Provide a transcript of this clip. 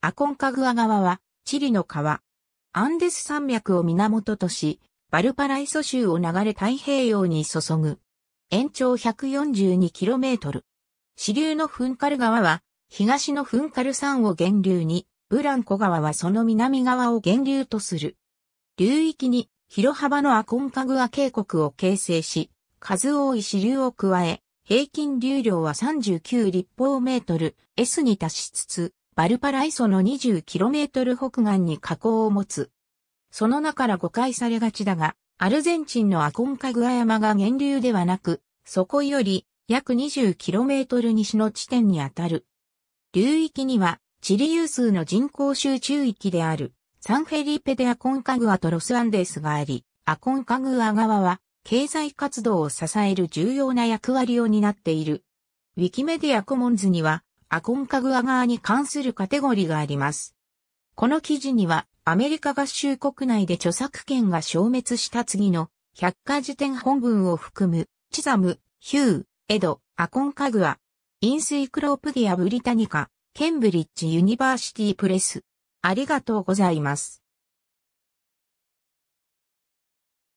アコンカグア川は、チリの川。アンデス山脈を源とし、バルパライソ州を流れ太平洋に注ぐ。延長 142km。支流のフンカル川は、東のフンカル山を源流に、ブランコ川はその南側を源流とする。流域に広幅のアコンカグア渓谷を形成し、数多い支流を加え、平均流量は39立方メートル S に達しつつ、バルパライソの 20km 北岸に河口を持つ。その名から誤解されがちだが、アルゼンチンのアコンカグア山が源流ではなく、そこより約 20km 西の地点にあたる。流域にはチリ有数の人口集中域であるサンフェリーペでアコンカグアとロスアンデスがあり、アコンカグア側は経済活動を支える重要な役割を担っている。ウィキメディアコモンズにはアコンカグア側に関するカテゴリーがあります。この記事には、アメリカ合衆国内で著作権が消滅した次の百科事典本文を含む、チザム、ヒュー、エド、アコンカグア、インスイクロプディア・ブリタニカ、ケンブリッジ・ユニバーシティ・プレス。ありがとうございます。